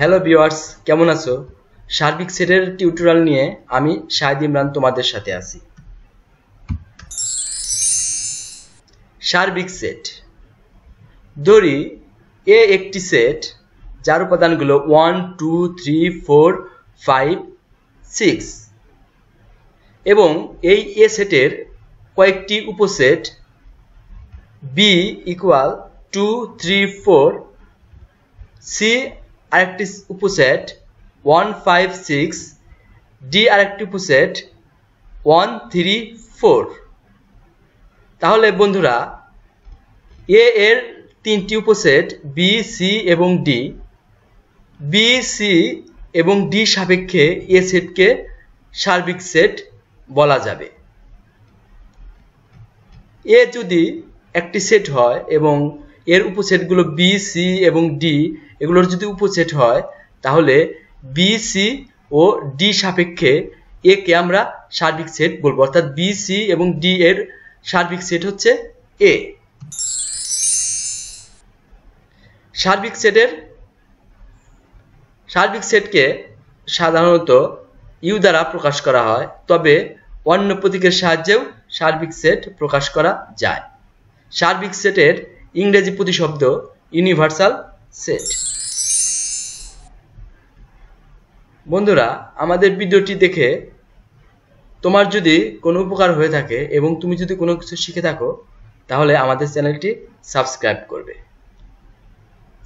hello viewers কেমন আছো সার্বিক সেটের টিউটোরিয়াল নিয়ে আমি শাহিদ ইমরান তোমাদের সাথে আছি সার্বিক সেট দড়ি এ একটি সেট যার উপাদানগুলো one two three four five six এবং এই এ সেটের কয়েকটি উপসেট B equal to three four C আরেকটি উপসেট ওয়ান ফাইভ সিক্স ডি আরেকটি উপসেট ওয়ান থ্রি ফোর তাহলে বন্ধুরা এ এর তিনটি উপসেট বি সি এবং ডি বি সি এবং ডি সাপেক্ষে এ সেটকে সার্বিক সেট বলা যাবে এ যদি একটি সেট হয় এবং এর উপসেটগুলো বি সি এবং ডি এগুলোর যদি উপসেট হয় তাহলে বি সি ও ডি সাপেক্ষে এ কে আমরা সার্বিক সেট বলবো অর্থাৎ বি সি এবং ডি এর সার্বিক সেট হচ্ছে এ সার্বিক সেটের সার্বিক সেটকে সাধারণত ইউ দ্বারা প্রকাশ করা হয় তবে অন্য প্রতীকের সাহায্যেও সার্বিক সেট প্রকাশ করা যায় সার্বিক সেটের ইংরেজি প্রতিশব্দ ইউনিভার্সাল সেট বন্ধুরা আমাদের ভিডিওটি দেখে তোমার যদি কোনো উপকার হয়ে থাকে এবং তুমি যদি কোনো কিছু শিখে থাকো তাহলে আমাদের চ্যানেলটি সাবস্ক্রাইব করবে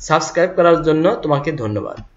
সাবস্ক্রাইব করার জন্য তোমাকে ধন্যবাদ